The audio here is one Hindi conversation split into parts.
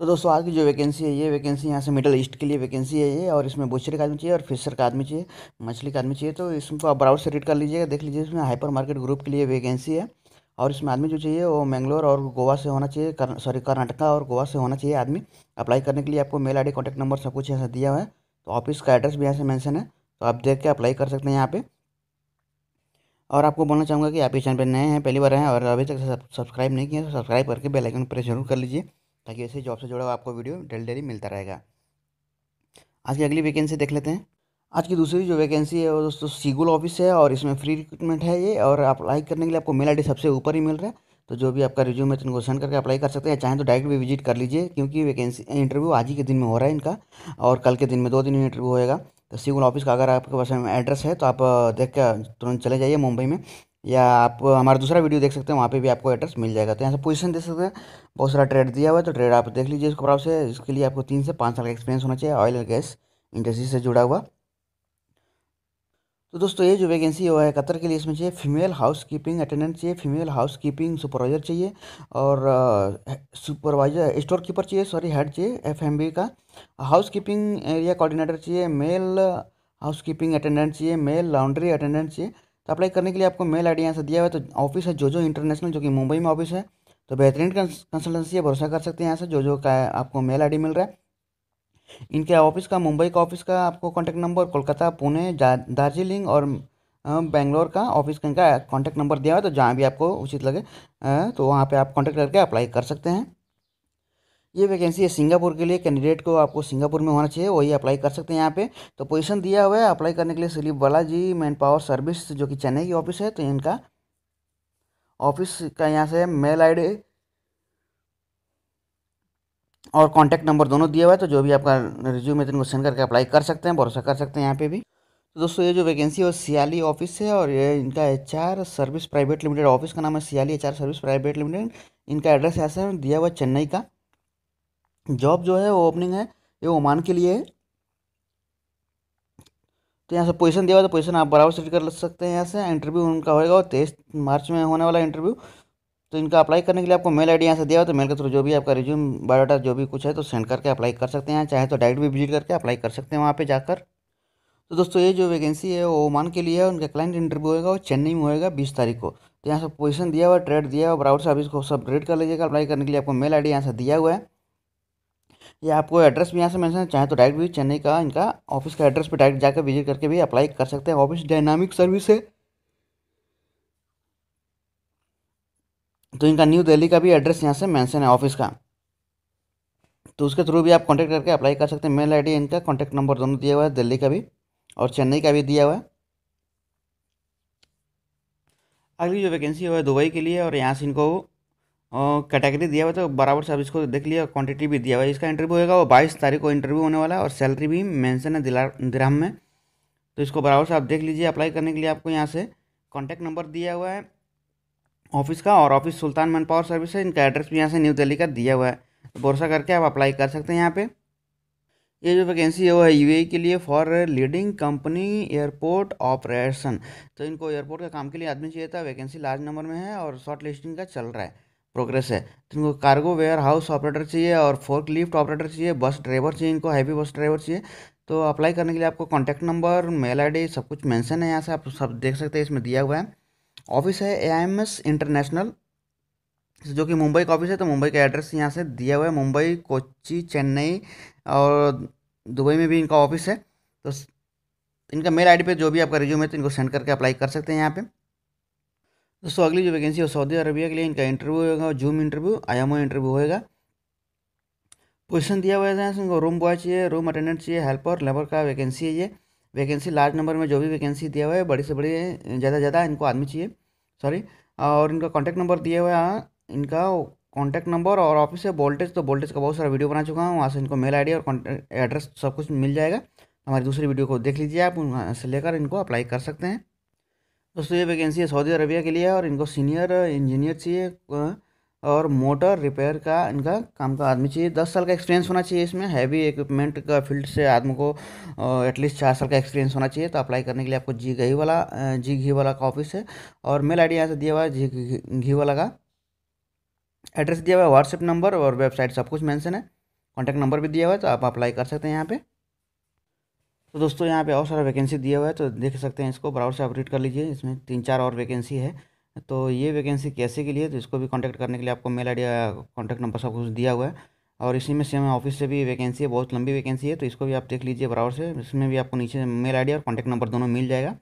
तो दोस्तों आज की जो वैकेंसी है ये वैकेंसी यहाँ से मिडिल ईस्ट के लिए वैकेंसी है ये और इसमें बुचरे का आदमी चाहिए और फिशर का आदमी चाहिए मछली का आदमी चाहिए तो इसको आप ब्राउज से रीड कर लीजिएगा देख लीजिए इसमें हाइपर मार्केट ग्रुप के लिए वैकेंसी है और इसमें आदमी जो चाहिए वो मैंगलोर और गोवा से होना चाहिए कर, सॉरी कर्नाटका और गोवा से होना चाहिए आदमी अप्लाई करने के लिए आपको मेल आई डी नंबर सब कुछ यहाँ से दिया हुआ है तो ऑफिस का एड्रेस भी यहाँ से मैंसन है तो आप देख के अप्लाई कर सकते हैं यहाँ पर और आपको बोलना चाहूँगा कि आप इस चैनल पर नए हैं पहली बार हैं और अभी तक सब्सक्राइब नहीं किए तो सब्सक्राइब करके बेलाइकन प्रेस जरूर कर लीजिए ताकि ऐसे जॉब से जुड़ा हुआ आपको वीडियो डेली डेली मिलता रहेगा आज की अगली वैकेंसी देख लेते हैं आज की दूसरी जो वैकेंसी है वो दोस्तों सीगुल ऑफिस है और इसमें फ्री रिक्रूटमेंट है ये और अप्लाई करने के लिए आपको मेल आई सबसे ऊपर ही मिल रहा है तो जो भी आपका रिज्यूम है तो इनको सेंड करके अप्लाई कर सकते हैं चाहें तो डायरेक्ट भी विजिट कर लीजिए क्योंकि वैकेंसी इंटरव्यू आज ही के दिन में हो रहा है इनका और कल के दिन में दो दिन में इंटरव्यू होएगा तो सीगुल ऑफिस का अगर आपके पास एड्रेस है तो आप देख कर तुरंत चले जाइए मुंबई में या आप हमारा दूसरा वीडियो देख सकते हैं वहाँ पे भी आपको एड्रेस मिल जाएगा तो यहाँ से पोजीशन देख सकते हैं बहुत सारा ट्रेड दिया हुआ है तो ट्रेड आप देख लीजिए इसको प्रभाव से इसके लिए आपको तीन से पाँच साल का एक्सपीरियंस होना चाहिए ऑयल और गैस इंडस्ट्री से जुड़ा हुआ तो दोस्तों ये जो वैकेंसी हुआ है कतर के लिए इसमें चाहिए फीमेल हाउस कीपिंग अटेंडेंट चाहिए फीमेल हाउस कीपिंग सुपरवाइजर चाहिए और सुपरवाइजर स्टोर कीपर चाहिए सॉरी हेड चाहिए एफ का हाउस कीपिंग एरिया कोऑर्डिनेटर चाहिए मेल हाउस कीपिंग अटेंडेंट चाहिए मेल लॉन्ड्री अटेंडेंट चाहिए अप्लाई करने के लिए आपको मेल आई डी यहाँ से दिया हुआ है तो ऑफिस है जोजो इंटरनेशनल जो कि मुंबई में ऑफिस है तो बेहतरीन कंसल्टेंसी है भरोसा कर सकते हैं यहाँ से जोजो का आपको मेल आई मिल रहा है इनके ऑफिस का मुंबई का ऑफिस का आपको कॉन्टैक्ट नंबर कोलकाता पुणे दार्जिलिंग और बेंगलोर का ऑफिस का इनका कॉन्टैक्ट नंबर दिया हुआ है तो जहाँ भी आपको उचित लगे तो वहाँ पर आप कॉन्टैक्ट करके अप्लाई कर सकते हैं ये वैकेंसी है सिंगापुर के लिए कैंडिडेट को आपको सिंगापुर में होना चाहिए वही अप्लाई कर सकते हैं यहाँ पे तो पोजीशन दिया हुआ है अप्लाई करने के लिए सिलीप बालाजी मैन पावर सर्विस जो कि चेन्नई की ऑफिस है तो इनका ऑफिस का यहाँ से मेल आई और कॉन्टैक्ट नंबर दोनों दिया हुआ है तो जो भी आपका रिज्यूम है तो इनको सेंड करके अप्लाई कर सकते हैं भरोसा कर सकते हैं यहाँ पे भी तो दोस्तों ये जो वैकेंसी है वो सियाली ऑफिस है और ये इनका H R service private limited office का नाम है सियाली H R service private limited इनका एड्रेस ऐसा दिया हुआ चेन्नई का जॉब जो है वो ओपनिंग है ये ओमान के लिए है तो यहाँ से पोजीशन दिया हुआ तो पोजीशन आप बराबर सेट कर सकते हैं यहाँ से इंटरव्यू उनका होगा और तेईस मार्च में होने वाला इंटरव्यू तो इनका अप्लाई करने के लिए आपको मेल आईडी यहाँ से दिया हुआ तो मेल के थ्रू जो भी आपका रिज्यूम बायोडाटा जो भी कुछ है तो सेंड करके अप्लाई कर सकते हैं चाहे तो डायरेक्ट भी विजिट करके अप्लाई कर सकते हैं वहाँ पर जाकर तो दोस्तों ये जो वैकेंसी है वो ओमान के लिए है उनका क्लाइंट इंटरव्यू होगा और चेन्नई में होएगा बीस तारीख को तो यहाँ से पोजीशन दिया हुआ ट्रेड दिया हुआ बराबर से आप इसको सब रेड कर लीजिएगा अप्लाई करने के लिए आपको मेल आईडी यहाँ से दिया हुआ है या आपको एड्रेस भी यहाँ से मैंसन चाहे तो डायरेक्ट भी चेन्नई का इनका ऑफिस का एड्रेस पर डायरेक्ट जाकर विजिट करके भी अप्लाई कर सकते हैं ऑफिस डायनामिक सर्विस है तो इनका न्यू दिल्ली का भी एड्रेस यहाँ से मेंशन है ऑफिस का तो उसके थ्रू भी आप कांटेक्ट करके अप्लाई कर सकते हैं मेल आईडी इनका कांटेक्ट नंबर दोनों दिया हुआ है दिल्ली का भी और चेन्नई का भी दिया हुआ है अगली जो वैकेंसी हुआ है दुबई के लिए और यहाँ से इनको कैटेगरी दिया हुआ है तो बराबर से आप इसको देख लिया क्वांटिटी भी दिया हुआ है इसका इंटरव्यू होगा वो बाईस तारीख को इंटरव्यू होने वाला है और सैलरी भी मेंशन है दिला दिराम में तो इसको बराबर से आप देख लीजिए अप्लाई करने के लिए आपको यहाँ से कॉन्टैक्ट नंबर दिया हुआ है ऑफिस का और office Sultan manpower service है इनका एड्रेस भी यहाँ से न्यू दिल्ली का दिया हुआ है तो भरोसा करके आप अप्लाई कर सकते हैं यहाँ पर ये जो वैकेंसी है वो है यू e के लिए for leading company airport operation तो इनको एयरपोर्ट का काम के लिए आदमी चाहिए था वैकेंसी लार्ज नंबर में है और शॉर्ट लिस्टिंग का चल रहा है प्रोग्रेस है तो इनको कार्गो वेयर हाउस ऑपरेटर चाहिए और फोर्क लिफ्ट ऑपरेटर चाहिए बस ड्राइवर चाहिए इनको हैवी बस ड्राइवर चाहिए तो अप्लाई करने के लिए आपको कॉन्टैक्ट नंबर मेल आई सब कुछ मैंसन है यहाँ से आप सब देख सकते हैं इसमें दिया हुआ है ऑफिस है ए इंटरनेशनल जो कि मुंबई का ऑफिस है तो मुंबई का एड्रेस यहाँ से दिया हुआ है मुंबई कोची चेन्नई और दुबई में भी इनका ऑफिस है तो इनका मेल आईडी पे जो भी आपका रिज्यूम है तो इनको सेंड करके अप्लाई कर सकते हैं यहाँ पे दोस्तों अगली जो वैकेंसी है सऊदी अरबिया के लिए इनका इंटरव्यू होगा जूम इंटरव्यू आयामो इंटरव्यू होएगा पोजीशन दिया हुआ है उनको रूम बॉय चाहिए रूम अटेंडेंट चाहिए हेल्पर लेबर का वैकेंसी है ये वैकेंसी लार्ज नंबर में जो भी वैकेंसी दिया हुआ है बड़ी से बड़ी ज़्यादा ज़्यादा इनको आदमी चाहिए सॉरी और इनका कॉन्टैक्ट नंबर दिया हुआ है हाँ, इनका कॉन्टैक्ट नंबर और ऑफिस है वोल्टेज तो वोल्टेज का बहुत सारा वीडियो बना चुका हूँ वहाँ से इनको मेल आई और एड्रेस सब कुछ मिल जाएगा हमारी दूसरी वीडियो को देख लीजिए आप से लेकर इनको अप्लाई कर सकते हैं दोस्तों ये वैकेंसी है सऊदी अरबिया के लिए और इनको सीनियर इंजीनियर uh, चाहिए uh, और मोटर रिपेयर का इनका काम का आदमी चाहिए दस साल का एक्सपीरियंस होना चाहिए इसमें हैवी इक्विपमेंट का फील्ड से आदमी को एटलीस्ट uh, चार साल का एक्सपीरियंस होना चाहिए तो अप्लाई करने के लिए आपको जी घी वाला जी घी वाला का ऑफिस है और मेल आईडी यहाँ से दिया हुआ है जी घी वाला का एड्रेस दिया हुआ है व्हाट्सएप नंबर और वेबसाइट सब कुछ मैंसन है कॉन्टैक्ट नंबर भी दिया हुआ है तो आप अप्लाई कर सकते हैं यहाँ पर तो दोस्तों यहाँ पे और सारा वैकेंसी दिया हुआ है तो देख सकते हैं इसको बराबर से आप रीड कर लीजिए इसमें तीन चार और वैकेंसी है तो ये वैकेंसी कैसे के लिए तो इसको भी कॉन्टैक्ट करने के लिए आपको mail I D contact number सब कुछ दिया हुआ है और इसी में सेम ऑफिस से भी वैकेंसी है बहुत लंबी वैकेंसी है तो इसको भी आप देख लीजिए बराबर से इसमें भी आपको नीचे मेल आई और कॉन्टैक्ट नंबर दोनों मिल जाएगा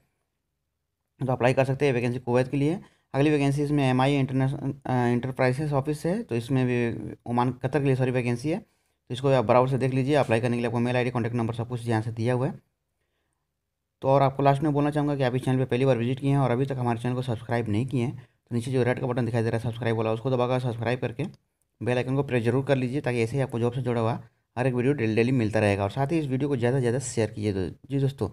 तो अप्लाई कर सकते हैं वैकेंसी कुवैत के लिए अगली वैकेंसी इसमें M I international enterprises office है तो इसमें भी ओमान कतर के लिए सॉरी वैकेंसी है तो इसको आप बराबर से देख लीजिए अप्लाई करने के लिए आपको मेल आईडी कॉन्टैक्ट नंबर सब कुछ यहाँ से दिया हुआ है तो और आपको लास्ट में बोलना चाहूँगा कि आप इस चैनल पर पहली बार विजिट किए हैं और अभी तक हमारे चैनल को सब्सक्राइब नहीं किए हैं तो नीचे जो रेड का बटन दिखाई दे रहा है सब्सक्राइब वाला उसको दबाकर सब्सक्राइब करके बेल आइकन को प्रेस जरूर कर लीजिए ताकि ऐसे ही आपको जॉब से जुड़ा हुआ हर एक वीडियो डेली डेली मिलता रहेगा और साथ ही इस वीडियो को ज़्यादा से ज़्यादा शेयर कीजिए जी दोस्तों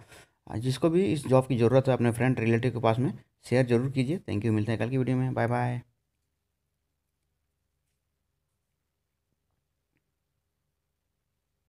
जिसको भी इस जॉब की ज़रूरत है अपने फ्रेंड रिलेटिव के पास में शेयर जरूर कीजिए थैंक यू मिलते हैं कल की वीडियो में बाय बाय